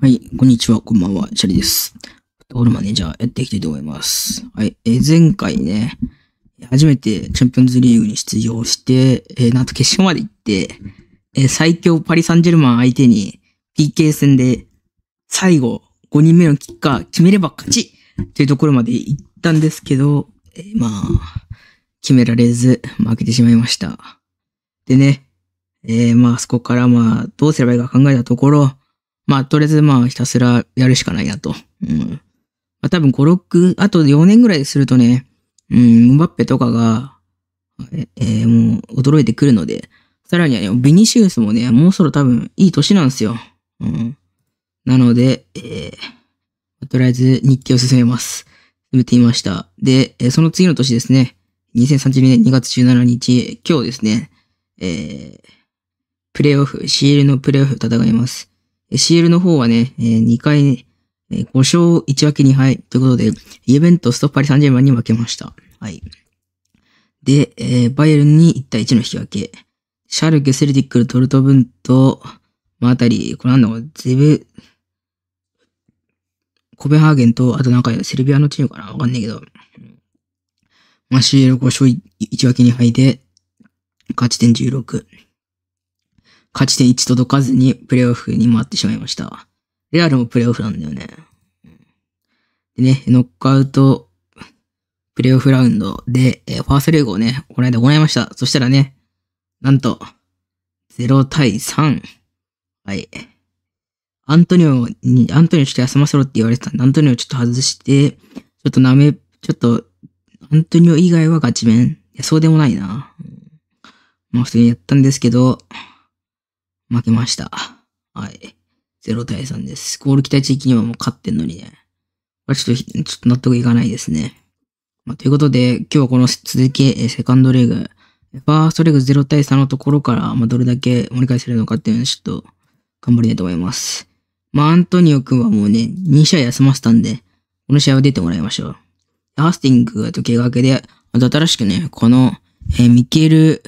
はい、こんにちは、こんばんは、シャリです。フットボールマネージャーやっていきたいと思います。はい、え前回ね、初めてチャンピオンズリーグに出場して、えなんと決勝まで行って、え最強パリ・サンジェルマン相手に PK 戦で最後5人目のキッカー決めれば勝ちというところまで行ったんですけど、えまあ、決められず負けてしまいました。でね、えー、まあそこからまあどうすればいいか考えたところ、まあ、とりあえずまあ、ひたすらやるしかないなと。うん。まあ、多分5、6、あと4年ぐらいするとね、うん、ムバッペとかが、え、えー、もう、驚いてくるので、さらにはね、ビニシウスもね、もうそろ多分、いい年なんですよ。うん。なので、えー、とりあえず日記を進めます。進めていました。で、えー、その次の年ですね、2030年2月17日、今日ですね、えー、プレイオフ、CL のプレイオフ戦います。CL の方はね、えー、2回、えー、5勝1分け2敗ということで、イベントストッパリ・30万に負けました。はい。で、えー、バイエルンに1対1の引き分け。シャルゲ・セルティックル・トルトブンと、まあ、あたり、これなんだろう、ゼブ、コペハーゲンと、あとなんかセルビアのチームかなわかんないけど。まあ、CL5 勝1分け2敗で、勝ち点16。勝ち点1届かずにプレイオフに回ってしまいました。レアルもプレイオフなんだよね。でね、ノックアウトプレイオフラウンドで、えー、ファーストレーグをね、この間行いました。そしたらね、なんと、0対3。はい。アントニオに、アントニオちょっと休ませろって言われてたんで、アントニオちょっと外して、ちょっとなめ、ちょっと、アントニオ以外はガチメいや、そうでもないな。まあ普通にやったんですけど、負けました。はい。0対3です。ゴール期待地域にはもう勝ってんのにね。これちょっと、ちょっと納得いかないですね。まあ、ということで、今日はこの続き、えセカンドレグ、ファーストレグ0対3のところから、まあ、どれだけ盛り返せるのかっていうのをちょっと頑張りたいと思います。まあ、アントニオ君はもうね、2試合休ませたんで、この試合は出てもらいましょう。ハースティング時計が明けで、あと新しくね、この、えー、ミケル、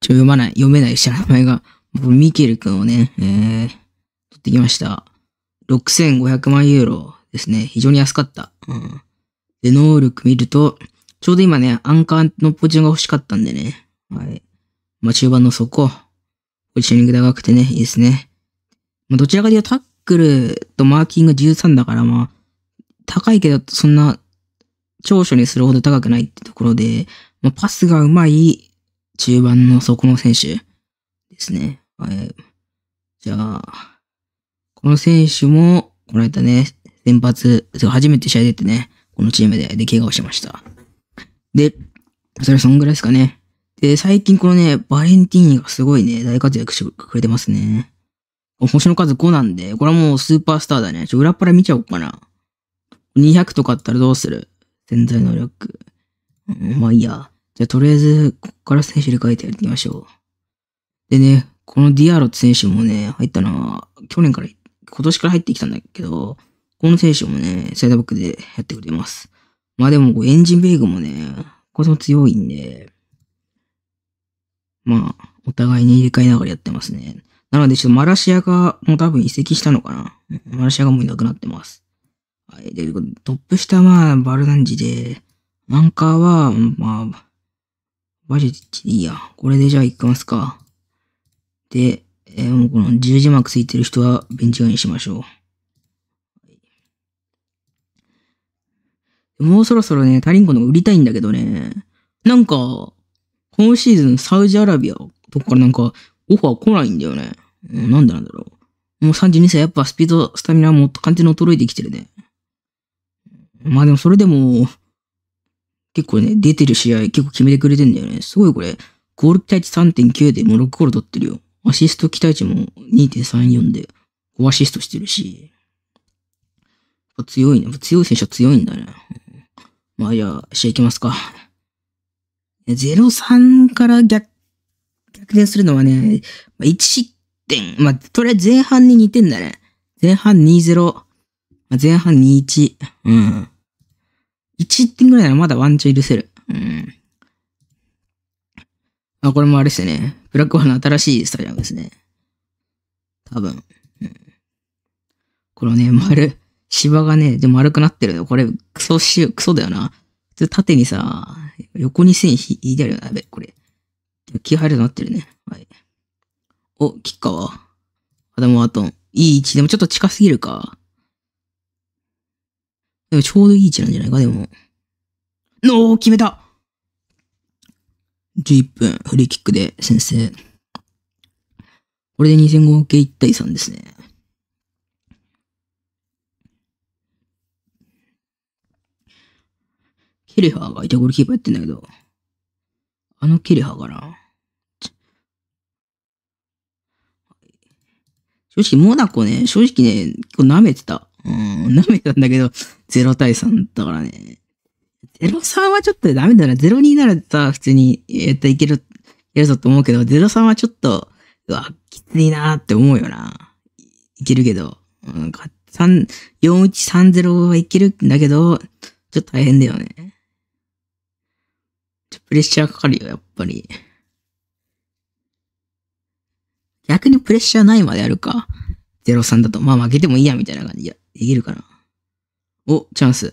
ちょ読まない、読めないし名前がミケル君をね、えー、取ってきました。6500万ユーロですね。非常に安かった。うん。で、能力見ると、ちょうど今ね、アンカーのポジションが欲しかったんでね。はい。まあ、中盤の底。ポジショニング高くてね、いいですね。まあ、どちらかというとタックルとマーキング13だから、まあ、高いけど、そんな、長所にするほど高くないってところで、まあ、パスが上手い中盤の底の選手ですね。はい。じゃあ、この選手も、この間ね、先発、初めて試合出てね、このチームで、で、怪我をしました。で、それはそんぐらいですかね。で、最近このね、バレンティーニがすごいね、大活躍してくれてますね。星の数5なんで、これはもうスーパースターだね。ちょ、裏っ腹見ちゃおうかな。200とかあったらどうする潜在能力。うん、まあいいや。じゃとりあえず、ここから選手入れ替えてやってみましょう。でね、このディアロッツ選手もね、入ったのは、去年から、今年から入ってきたんだけど、この選手もね、サイドバックでやってくれます。まあでも、エンジンベーグもね、これも強いんで、まあ、お互いに入れ替えながらやってますね。なので、ちょっとマラシアがもう多分移籍したのかな。マラシアがもういなくなってます。はい。で、トップ下はバルナンジで、アンカーは、まあ、バジェティッチでいいや。これでじゃあ行きますか。で、えー、もうこの十字幕ついてる人はベンチ側にしましょう。もうそろそろね、タリンコの売りたいんだけどね。なんか、今シーズンサウジアラビアとかからなんかオファー来ないんだよね。うん、なんでなんだろう。もう32歳やっぱスピード、スタミナも完全に衰えてきてるね。まあでもそれでも、結構ね、出てる試合結構決めてくれてんだよね。すごいこれ、ゴール期待値3.9でもう6ゴール取ってるよ。アシスト期待値も2.34で5アシストしてるし、強いね。強い選手は強いんだね。まあ、じゃあ、試合行きますか。0-3から逆、逆転するのはね、1失点。まあ、とりあえず前半に2点だね。前半2-0。前半2-1。うん。1点ぐらいならまだワンチャン許せる。うん。あ、これもあれですね。ブラックホールの新しいスタジアムですね。多分。うん、このね、丸、芝がね、で丸くなってるの。これ、クソしよ、クソだよな。普通縦にさ、横に線引いてあるよな。やべ、これ。気配るなってるね。はい。お、キッカーは。アダム・ワトン。いい位置。でもちょっと近すぎるか。でもちょうどいい位置なんじゃないか、でも。のー、決めた11分、フリーキックで先制。これで2戦合計1対3ですね。ケリハーが相手ゴールキーパーやってんだけど、あのケリハーかな。正直、モナコね、正直ね、結構舐めてた。うん、舐めてたんだけど、0対3だからね。03はちょっとダメだな。02ならさ、普通に、えっと、いける、やるぞと思うけど、03はちょっと、うわ、きついなーって思うよな。いけるけど。うん、3、4130はいけるんだけど、ちょっと大変だよね。ちょプレッシャーかかるよ、やっぱり。逆にプレッシャーないまでやるか。03だと。まあ負けてもいいや、みたいな感じで。できるかな。お、チャンス。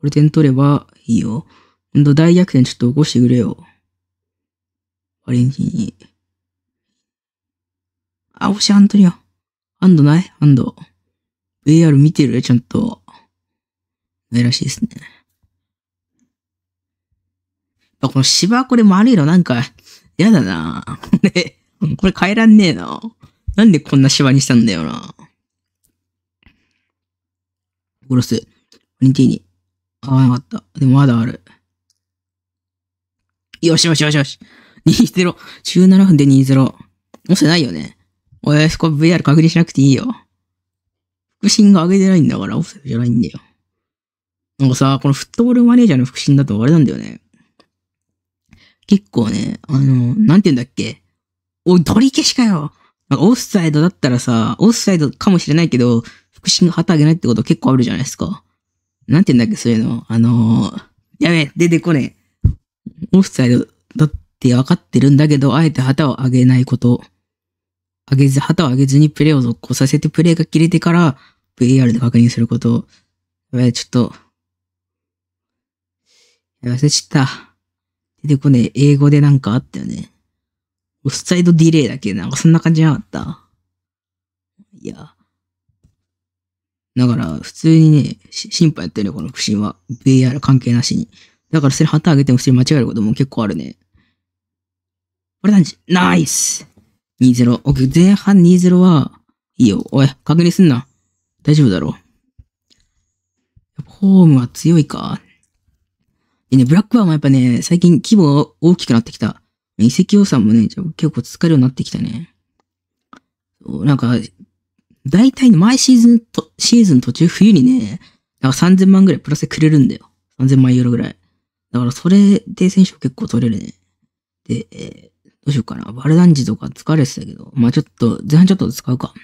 これ点取ればいいよ。んと、大逆転ちょっと起こしてくれよ。バレンティーニ。あ、押し、アントニオ。ハンドないハンド。VR 見てるちゃんと。ないらしいですね。この芝、これ丸いのなんか、嫌だなで、これ変えらんねえな。なんでこんな芝にしたんだよな。殺す。バレンティーニ。かわなかった。でもまだある。よしよしよしよし。2-0。17分で2-0。押せないよね。俺、そこ VR 確認しなくていいよ。腹心が上げてないんだから、オフセじゃないんだよ。なんかさ、このフットボールマネージャーの腹心だとあれなんだよね。結構ね、あの、なんて言うんだっけ。おい、取り消しかよなんかオフサイドだったらさ、オフサイドかもしれないけど、腹心が旗上げないってこと結構あるじゃないですか。なんて言うんだっけ、そういうの。あのー、やべ出てこねえ。オフサイドだって分かってるんだけど、あえて旗を上げないこと。上げず、旗を上げずにプレーを続行させて、プレーが切れてから VAR で確認すること。やべちょっと。忘れそした。出てこねえ。英語でなんかあったよね。オフサイドディレイだっけなんかそんな感じじゃなかったいや。だから、普通にね、審判やってるよ、この不審は。v r 関係なしに。だからそれ旗上げてもそれ間違えることも結構あるね。これなんじ、ナイス !2-0。OK、前半2-0は、いいよ。おい、確認すんな。大丈夫だろう。ホームは強いか。でね、ブラックバーもやっぱね、最近規模が大きくなってきた。遺跡予算もね、結構使えるようになってきたね。なんか、大体毎シーズンと、シーズン途中冬にね、だから3000万ぐらいプラスでくれるんだよ。3000万ユーロぐらい。だからそれで選手結構取れるね。で、えー、どうしようかな。バルダンジとか疲れてたけど、まあちょっと、前半ちょっと使うか。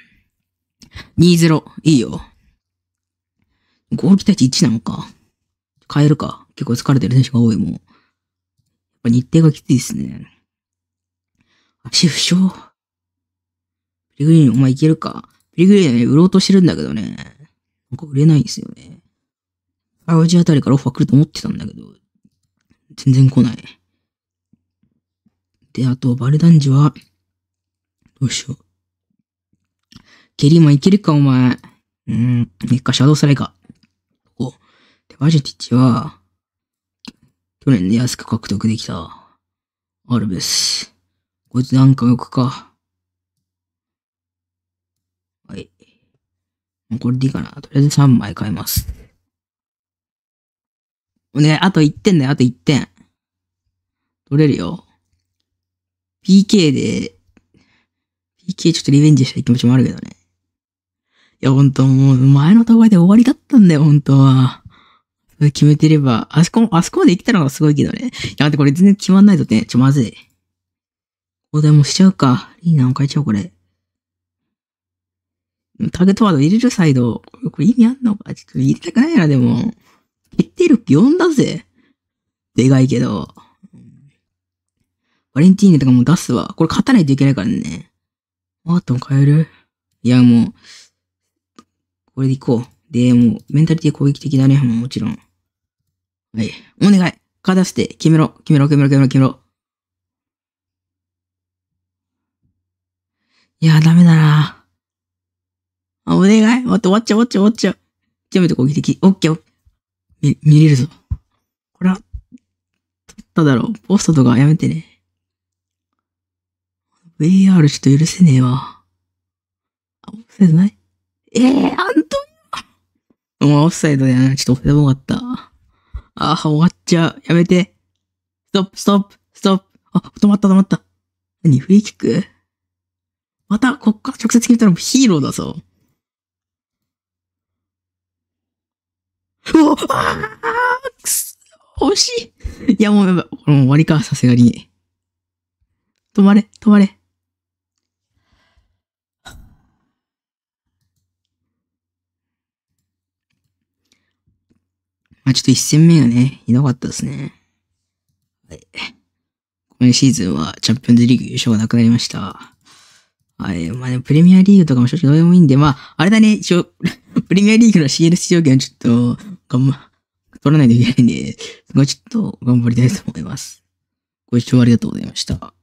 2-0。いいよ。ゴール期待値1なのか。変えるか。結構疲れてる選手が多いもん。やっぱ日程がきついですね。足負傷。ペレグリーン、お前いけるか。ギリレリでね、売ろうとしてるんだけどね、なんか売れないんですよね。淡路あたりからオファー来ると思ってたんだけど、全然来ない。で、あと、バルダンジは、どうしよう。ケリーマンいけるか、お前。うん、結果シャドウサライか。ここ。で、バジェティッチは、去年で安く獲得できた、アルベス。こいつなんかよくか。これでいいかな。とりあえず3枚買います。お願い、あと1点だよ、あと1点。取れるよ。PK で、PK ちょっとリベンジしたい気持ちもあるけどね。いや、ほんと、もう、前の戦いで終わりだったんだよ、ほんとは。決めてれば、あそこ、あそこまで行ったのがすごいけどね。いや、待って、これ全然決まんないとね、ちょ、まずい。ここでもしちゃうか。いいな、変えちゃおう、これ。ターゲットワード入れるサイド、これ意味あんのかちょっと入れたくないな、でも。決定力んだぜ。でかいけど。バレンティーネとかも出すわ。これ勝たないといけないからね。マートン変えるいや、もう、これでいこう。で、もう、メンタリティ攻撃的だね。もちろん。はい。お願い。勝たせして、決めろ。決めろ、決めろ、決めろ、決めろ。いや、ダメだな。あ、お願い待って終わっちゃう終わっちゃう終わっちゃう。極めて攻撃的。オッケーオッケー。見、見れるぞ。こら。は、撮っただろう。ポストとかやめてね。VR ちょっと許せねえわ。あ、オフサイドないええー、アントニオオフサイドだよな。ちょっとおフもイかった。ああ、終わっちゃう。やめて。ストップ、ストップ、ストップ。あ、止まった、止まった。何フリーキックまた、こっから直接決めたらヒーローだぞ。うわあくす、惜しい。いや、もうやばい。もう終わりか、さすがに。止まれ、止まれ。まあ、ちょっと一戦目がね、いなかったですね。はい。今シーズンはチャンピオンズリーグ優勝がなくなりました。はい。まあね、プレミアリーグとかも正直どうでもいいんで、まあ、あれだね、一応プリミアリーグの CL 出場権をちょっと、頑張、取らないといけないんで、もうちょっと頑張りたいと思います。ご視聴ありがとうございました。